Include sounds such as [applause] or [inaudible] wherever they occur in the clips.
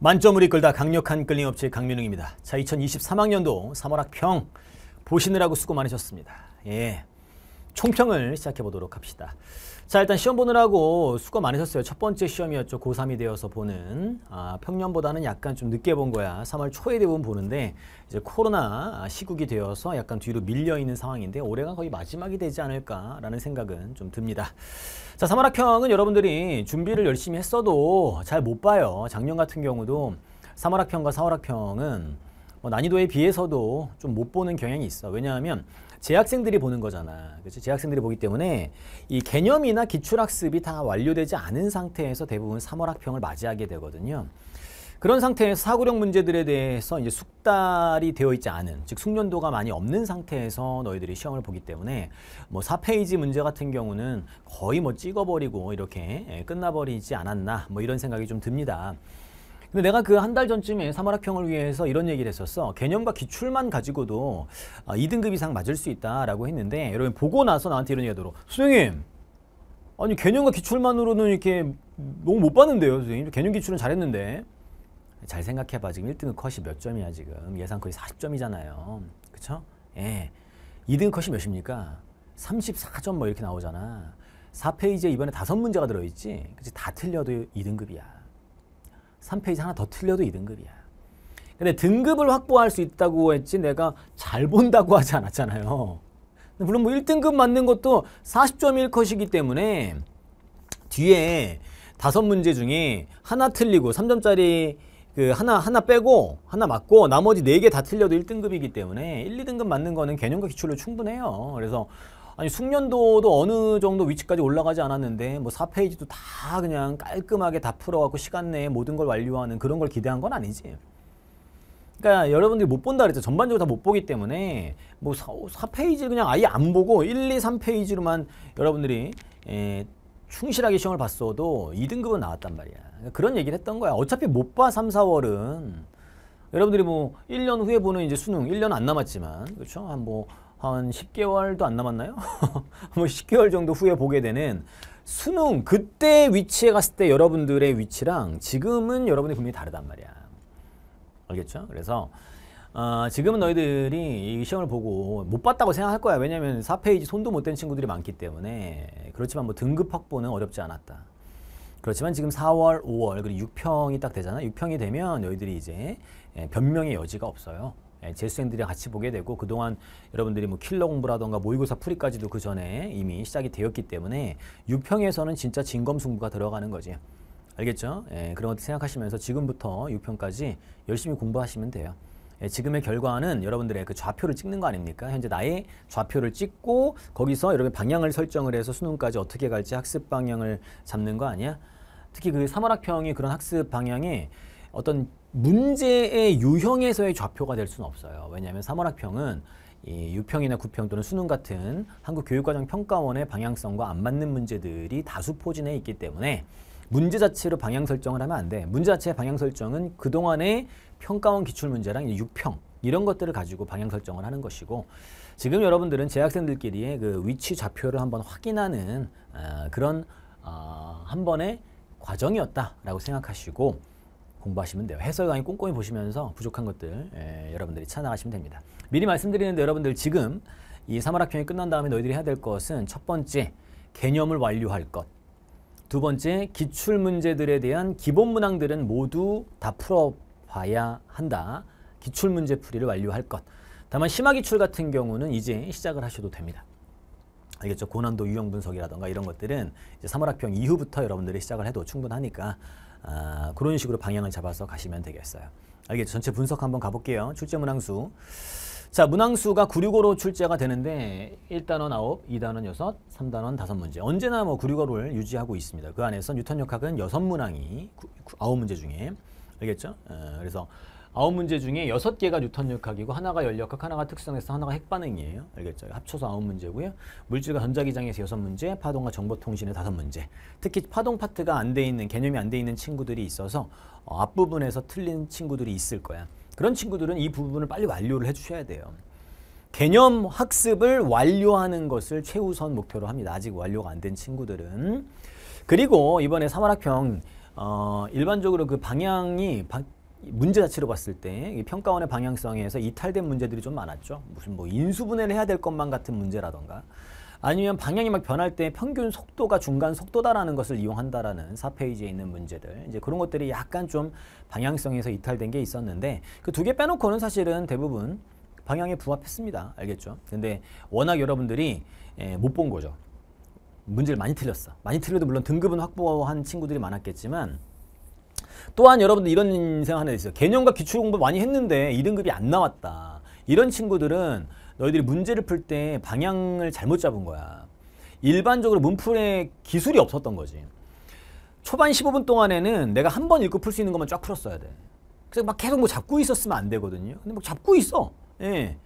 만점을 이끌다 강력한 끌림업체 강민웅입니다. 자, 2023학년도 3월학 평 보시느라고 수고 많으셨습니다. 예, 총평을 시작해 보도록 합시다. 자 일단 시험 보느라고 수고 많으셨어요. 첫 번째 시험이었죠. 고3이 되어서 보는 아, 평년보다는 약간 좀 늦게 본 거야. 3월 초에 대부분 보는데 이제 코로나 시국이 되어서 약간 뒤로 밀려있는 상황인데 올해가 거의 마지막이 되지 않을까라는 생각은 좀 듭니다. 자3월학평은 여러분들이 준비를 열심히 했어도 잘 못 봐요. 작년 같은 경우도 3월학평과4월학평은뭐 난이도에 비해서도 좀 못 보는 경향이 있어. 왜냐하면 재학생들이 보는 거잖아. 그렇지? 재학생들이 보기 때문에 이 개념이나 기출학습이 다 완료되지 않은 상태에서 대부분 3월 학평을 맞이하게 되거든요. 그런 상태에서 사고력 문제들에 대해서 이제 숙달이 되어 있지 않은, 즉 숙련도가 많이 없는 상태에서 너희들이 시험을 보기 때문에 뭐 4페이지 문제 같은 경우는 거의 뭐 찍어버리고 이렇게 예, 끝나버리지 않았나 뭐 이런 생각이 좀 듭니다. 근데 내가 그 한 달 전쯤에 사마락형을 위해서 이런 얘기를 했었어. 개념과 기출만 가지고도 2등급 아, 이상 맞을 수 있다라고 했는데 여러분 보고 나서 나한테 이런 얘기하도록 선생님 아니 개념과 기출만으로는 이렇게 너무 못 봤는데요 선생님. 개념 기출은 잘했는데 잘 생각해봐 지금 1등급 컷이 몇 점이야 지금 예상 거의 40점이잖아요. 그쵸? 예. 2등급 컷이 몇입니까? 34점 뭐 이렇게 나오잖아. 4페이지에 이번에 5 문제가 들어있지? 그치? 다 틀려도 2등급이야. 3페이지 하나 더 틀려도 2등급이야. 근데 등급을 확보할 수 있다고 했지 내가 잘 본다고 하지 않았잖아요. 물론 뭐 1등급 맞는 것도 40점 1컷이기 때문에 뒤에 다섯 문제 중에 하나 틀리고 3점짜리 그 하나 하나 빼고 하나 맞고 나머지 네 개 다 틀려도 1등급이기 때문에 1, 2등급 맞는 거는 개념과 기출로 충분해요. 그래서 아니 숙련도도 어느 정도 위치까지 올라가지 않았는데 뭐 4페이지도 다 그냥 깔끔하게 다 풀어갖고 시간 내에 모든 걸 완료하는 그런 걸 기대한 건 아니지. 그러니까 여러분들이 못 본다 그랬죠. 전반적으로 다 못 보기 때문에 뭐 4, 4페이지 그냥 아예 안 보고 1, 2, 3페이지로만 여러분들이 에, 예, 충실하게 시험을 봤어도 2등급은 나왔단 말이야. 그런 얘기를 했던 거야. 어차피 못 봐, 3, 4월은. 여러분들이 뭐 1년 후에 보는 이제 수능, 1년 안 남았지만, 그렇죠? 한뭐 한 10개월도 안 남았나요? [laughs] 뭐 10개월 정도 후에 보게 되는 수능 그때 위치에 갔을 때 여러분들의 위치랑 지금은 여러분의 분명히 다르단 말이야. 알겠죠? 그래서 어, 지금은 너희들이 이 시험을 보고 못 봤다고 생각할 거야. 왜냐면 하 4페이지 손도 못 댄 친구들이 많기 때문에 그렇지만 뭐 등급 확보는 어렵지 않았다. 그렇지만 지금 4월, 5월 그리고 6평이 딱 되잖아. 6평이 되면 너희들이 이제 예, 변명의 여지가 없어요. 예, 재수생들이 같이 보게 되고 그동안 여러분들이 뭐 킬러 공부라던가 모의고사 풀이까지도 그 전에 이미 시작이 되었기 때문에 유평에서는 진짜 진검승부가 들어가는 거지. 알겠죠? 예, 그런 것도 생각하시면서 지금부터 6평까지 열심히 공부하시면 돼요. 예, 지금의 결과는 여러분들의 그 좌표를 찍는 거 아닙니까? 현재 나의 좌표를 찍고 거기서 여러분 방향을 설정을 해서 수능까지 어떻게 갈지 학습 방향을 잡는 거 아니야? 특히 그 3월학평이 그런 학습 방향이 어떤 문제의 유형에서의 좌표가 될 수는 없어요. 왜냐하면 사월학평은이 유평이나 구평 또는 수능 같은 한국교육과정 평가원의 방향성과 안 맞는 문제들이 다수 포진해 있기 때문에 문제 자체로 방향 설정을 하면 안 돼. 문제 자체의 방향 설정은 그동안의 평가원 기출문제랑 유평 이런 것들을 가지고 방향 설정을 하는 것이고 지금 여러분들은 재학생들끼리의 그 위치 좌표를 한번 확인하는 어, 그런 어, 한 번의 과정이었다라고 생각하시고 공부하시면 돼요. 해설 강의 꼼꼼히 보시면서 부족한 것들 에, 예, 여러분들이 찾아가시면 됩니다. 미리 말씀드리는데 여러분들 지금 이 3월학평이 끝난 다음에 너희들이 해야 될 것은 첫 번째 개념을 완료할 것. 두 번째 기출 문제들에 대한 기본 문항들은 모두 다 풀어봐야 한다. 기출 문제 풀이를 완료할 것. 다만 심화 기출 같은 경우는 이제 시작을 하셔도 됩니다. 알겠죠? 고난도 유형 분석이라던가 이런 것들은 이제 3월 학평 이후부터 여러분들이 시작을 해도 충분하니까 아, 그런 식으로 방향을 잡아서 가시면 되겠어요. 알겠죠? 전체 분석 한번 가볼게요. 출제 문항수. 자, 문항수가 965로 출제가 되는데 1단원 9, 2단원 6, 3단원 5문제. 언제나 뭐 965를 유지하고 있습니다. 그 안에서 뉴턴 역학은 6문항이 9, 문제 중에 알겠죠? 어, 그래서 아홉 문제 중에 여섯 개가 뉴턴 역학이고 하나가 열역학, 하나가 특성에서 하나가 핵반응이에요. 알겠죠? 합쳐서 아홉 문제고요. 물질과 전자기장에서 여섯 문제, 파동과 정보통신에 다섯 문제. 특히 파동 파트가 안 돼 있는, 개념이 안 돼 있는 친구들이 있어서 어, 앞부분에서 틀린 친구들이 있을 거야. 그런 친구들은 이 부분을 빨리 완료를 해주셔야 돼요. 개념 학습을 완료하는 것을 최우선 목표로 합니다. 아직 완료가 안 된 친구들은. 그리고 이번에 3월학평 어, 일반적으로 그 방향이 문제 자체로 봤을 때 평가원의 방향성에서 이탈된 문제들이 좀 많았죠. 무슨 뭐 인수분해를 해야 될 것만 같은 문제라던가 아니면 방향이 막 변할 때 평균 속도가 중간 속도다라는 것을 이용한다라는 4페이지에 있는 문제들 이제 그런 것들이 약간 좀 방향성에서 이탈된 게 있었는데 그 두 개 빼놓고는 사실은 대부분 방향에 부합했습니다. 알겠죠? 근데 워낙 여러분들이 예, 못본 거죠. 문제를 많이 틀렸어. 많이 틀려도 물론 등급은 확보한 친구들이 많았겠지만 또한 여러분들 이런 인생 하나 있어요. 개념과 기출 공부 많이 했는데 1등급이 안 나왔다. 이런 친구들은 너희들이 문제를 풀 때 방향을 잘못 잡은 거야. 일반적으로 문풀에 기술이 없었던 거지. 초반 15분 동안에는 내가 한 번 읽고 풀 수 있는 것만 쫙 풀었어야 돼. 그래서 막 계속 뭐 잡고 있었으면 안 되거든요. 근데 막 잡고 있어. 예.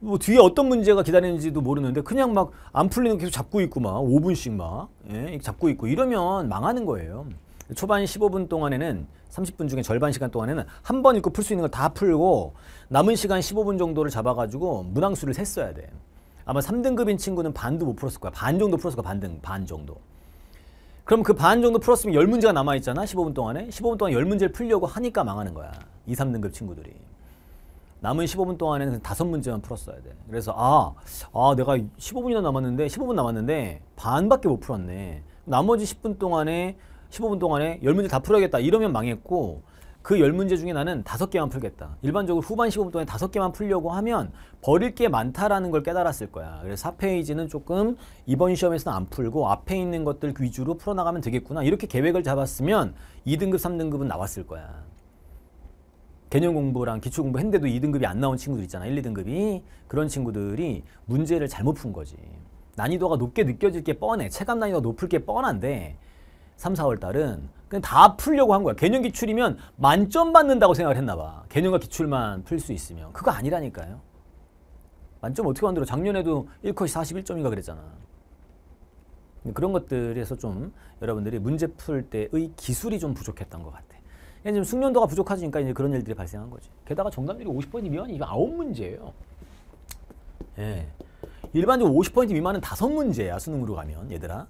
뭐 뒤에 어떤 문제가 기다리는지도 모르는데 그냥 막 안 풀리는 계속 잡고 있고 막 5분씩 막 예, 잡고 있고 이러면 망하는 거예요. 초반 15분 동안에는 30분 중에 절반 시간 동안에는 한 번 읽고 풀 수 있는 걸 다 풀고 남은 시간 15분 정도를 잡아가지고 문항수를 셌어야 돼. 아마 3등급인 친구는 반도 못 풀었을 거야. 반 정도 풀었을 거야. 반등, 반 정도. 그럼 그 반 정도 풀었으면 10문제가 남아있잖아. 15분 동안에. 15분 동안 10문제를 풀려고 하니까 망하는 거야. 2, 3등급 친구들이. 남은 15분 동안에는 다섯 문제만 풀었어야 돼. 그래서 아, 아 내가 15분이나 남았는데 15분 남았는데 반밖에 못 풀었네. 나머지 10분 동안에 15분 동안에 1 0문제다 풀어야겠다 이러면 망했고 그1 0문제 중에 나는 5 개만 풀겠다. 일반적으로 후반 15분 동안에 5 개만 풀려고 하면 버릴 게 많다라는 걸 깨달았을 거야. 그래서 4페이지는 조금 이번 시험에서는 안 풀고 앞에 있는 것들 위주로 풀어나가면 되겠구나. 이렇게 계획을 잡았으면 2등급, 3등급은 나왔을 거야. 개념 공부랑 기초 공부 했는데도 2등급이 안 나온 친구들 있잖아. 1, 2등급이. 그런 친구들이 문제를 잘못 푼 거지. 난이도가 높게 느껴질 게 뻔해. 체감 난이도가 높을 게 뻔한데 3, 4월 달은 그냥 다 풀려고 한 거야. 개념 기출이면 만점 받는다고 생각을 했나 봐. 개념과 기출만 풀 수 있으면. 그거 아니라니까요. 만점 어떻게 만들어? 작년에도 1컷이 41점인가 그랬잖아. 그런 것들에서 좀 여러분들이 문제 풀 때의 기술이 좀 부족했던 것 같아. 지금 숙련도가 부족하니까 이제 그런 일들이 발생한 거지. 게다가 정답률이 50% 미만이 이거 9문제예요. 예. 일반적으로 50% 미만은 5문제야, 수능으로 가면, 얘들아.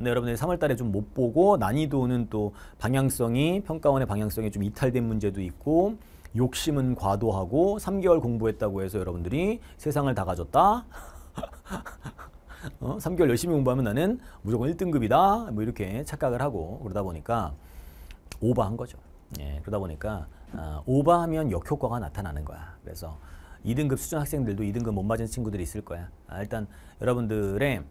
근데 네, 여러분들이 3월달에 좀 못 보고 난이도는 또 방향성이 평가원의 방향성이 좀 이탈된 문제도 있고 욕심은 과도하고 3개월 공부했다고 해서 여러분들이 세상을 다 가졌다. [laughs] 어? 3개월 열심히 공부하면 나는 무조건 1등급이다. 뭐 이렇게 착각을 하고 그러다 보니까 오버한 거죠. 예, 그러다 보니까 어, 오버하면 역효과가 나타나는 거야. 그래서 2등급 수준 학생들도 2등급 못 맞은 친구들이 있을 거야. 아, 일단 여러분들의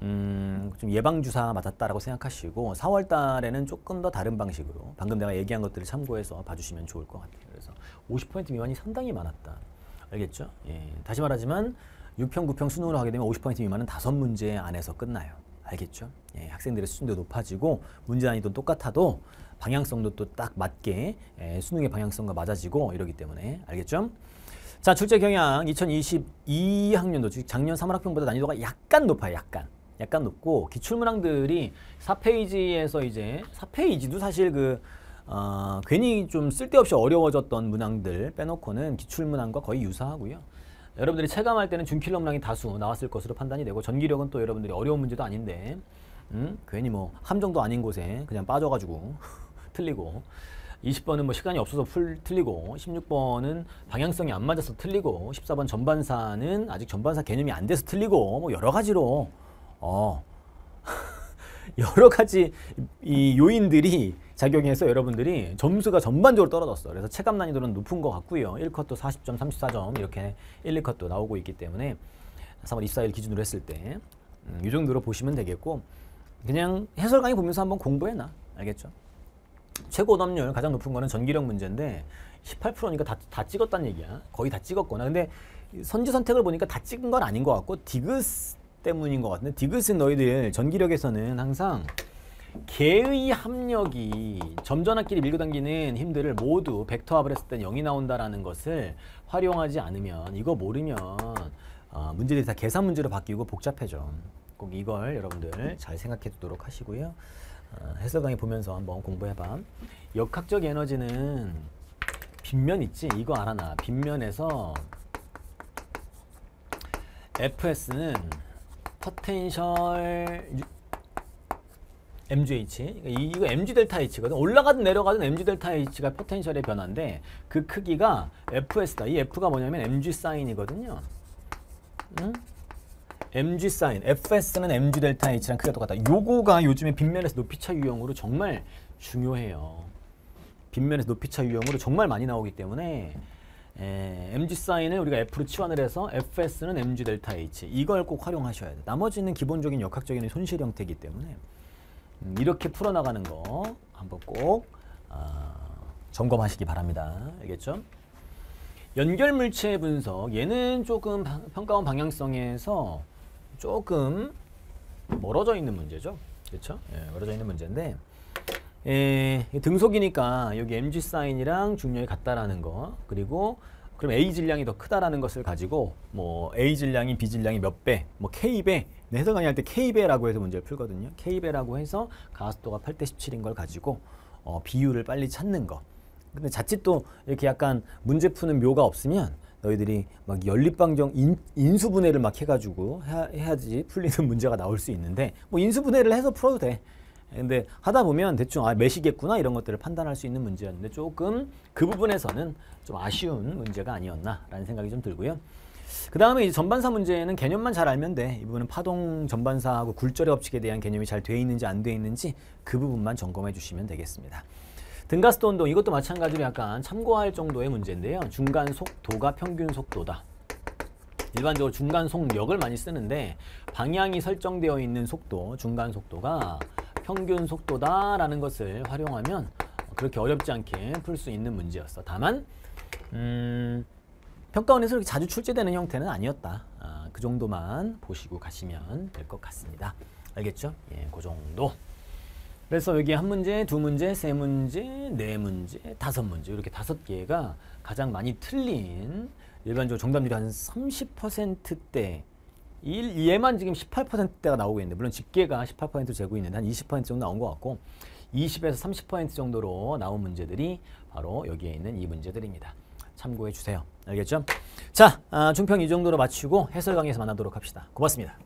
음, 좀 예방주사 맞았다라고 생각하시고 4월 달에는 조금 더 다른 방식으로 방금 내가 얘기한 것들을 참고해서 봐주시면 좋을 것 같아요. 그래서 50% 미만이 상당히 많았다. 알겠죠? 예. 다시 말하지만 6평, 9평 수능으로 하게 되면 50% 미만은 다섯 문제 안에서 끝나요. 알겠죠? 예, 학생들의 수준도 높아지고 문제 난이도 똑같아도 방향성도 또 딱 맞게 예, 수능의 방향성과 맞아지고 이러기 때문에 알겠죠? 자, 출제 경향 2022학년도 즉 작년 3월 학평보다 난이도가 약간 높아요. 약간. 약간 높고 기출문항들이 4페이지에서 이제 4페이지도 사실 그 어, 괜히 좀 쓸데없이 어려워졌던 문항들 빼놓고는 기출문항과 거의 유사하고요. 여러분들이 체감할 때는 준킬러 문항이 다수 나왔을 것으로 판단이 되고 전기력은 또 여러분들이 어려운 문제도 아닌데 음? 괜히 뭐 함정도 아닌 곳에 그냥 빠져가지고 [laughs] 틀리고 20번은 뭐 시간이 없어서 풀 틀리고 16번은 방향성이 안 맞아서 틀리고 14번 전반사는 아직 전반사 개념이 안 돼서 틀리고 뭐 여러 가지로 어, [laughs] 여러 가지 이 요인들이 작용해서 여러분들이 점수가 전반적으로 떨어졌어. 그래서 체감 난이도는 높은 것 같고요. 1컷도 40점, 34점 이렇게 1, 2컷도 나오고 있기 때문에 3월 24일 기준으로 했을 때이 음, 정도로 보시면 되겠고 그냥 해설 강의 보면서 한번 공부해놔. 알겠죠? 최고 오답률 가장 높은 거는 전기력 문제인데 18%니까 다, 다 찍었단 얘기야. 거의 다 찍었거나. 근데 선지 선택을 보니까 다 찍은 건 아닌 것 같고 디귿 때문인 것 같은데 디귿은 너희들 전기력에서는 항상 개의 합력이 점전압끼리 밀고 당기는 힘들을 모두 벡터 합을 했을 때 0이 나온다라는 것을 활용하지 않으면 이거 모르면 어, 문제들이 다 계산 문제로 바뀌고 복잡해져. 꼭 이걸 여러분들 잘 생각해 두도록 하시고요. 어, 해설 강의 보면서 한번 공부해봐. 역학적 에너지는 빗면 있지? 이거 알아놔. 빗면에서 FS는 포텐셜 MGH 그러니까 이거 MG 델타 H거든 올라가든 내려가든 MG 델타 H가 포텐셜의 변화인데 그 크기가 FS다 이 F가 뭐냐면 MG 사인이거든요 응? MG 사인 FS는 MG 델타 H랑 크기가 똑같다 요거가 요즘에 빗면에서 높이차 유형으로 정말 중요해요 빗면에서 높이차 유형으로 정말 많이 나오기 때문에 에, 예, mg 사인을 우리가 f로 치환을 해서 fs는 mg 델타 h 이걸 꼭 활용하셔야 돼. 나머지는 기본적인 역학적인 손실 형태이기 때문에 음, 이렇게 풀어나가는 거 한번 꼭 아, 점검하시기 바랍니다. 알겠죠? 연결 물체 분석 얘는 조금 평가원 방향성에서 조금 멀어져 있는 문제죠. 그렇죠? 예, 멀어져 있는 문제인데 에, 예, 등속이니까 여기 mg 사인이랑 중력이 같다라는 거 그리고 그럼 A 질량이 더 크다라는 것을 가지고 뭐 A 질량이 B 질량이 몇 배, 뭐 K 배, 네, 해석 강의 할때 K 배라고 해서 문제를 풀거든요. K 배라고 해서 가속도가 8대 17인 걸 가지고 어, 비율을 빨리 찾는 거. 근데 자칫 또 이렇게 약간 문제 푸는 묘가 없으면 너희들이 막 연립방정 인, 수분해를막 해가지고 해야, 해야지 풀리는 [laughs] 문제가 나올 수 있는데 뭐 인수분해를 해서 풀어도 돼. 근데 하다 보면 대충 아 매시겠구나 이런 것들을 판단할 수 있는 문제였는데 조금 그 부분에서는 좀 아쉬운 문제가 아니었나라는 생각이 좀 들고요. 그 다음에 이제 전반사 문제는 개념만 잘 알면 돼. 이 부분은 파동 전반사하고 굴절의 법칙에 대한 개념이 잘 돼 있는지 안 돼 있는지 그 부분만 점검해 주시면 되겠습니다. 등가스도 운동 이것도 마찬가지로 약간 참고할 정도의 문제인데요. 중간 속도가 평균 속도다. 일반적으로 중간 속력을 많이 쓰는데 방향이 설정되어 있는 속도, 중간 속도가 평균 속도다라는 것을 활용하면 그렇게 어렵지 않게 풀 수 있는 문제였어. 다만 음, 평가원에서 이렇게 자주 출제되는 형태는 아니었다. 아, 그 정도만 보시고 가시면 될 것 같습니다. 알겠죠? 예, 그 정도. 그래서 여기 한 문제, 두 문제, 세 문제, 네 문제, 다섯 문제 이렇게 다섯 개가 가장 많이 틀린 일반적으로 정답률이 한 30%대 1, 2에만 지금 18%대가 나오고 있는데 물론 집계가 18%로 재고 있는데 한 20% 정도 나온 것 같고 20에서 30% 정도로 나온 문제들이 바로 여기에 있는 이 문제들입니다. 참고해 주세요. 알겠죠? 자, 아, 중평 이 정도로 마치고 해설 강의에서 만나도록 합시다. 고맙습니다.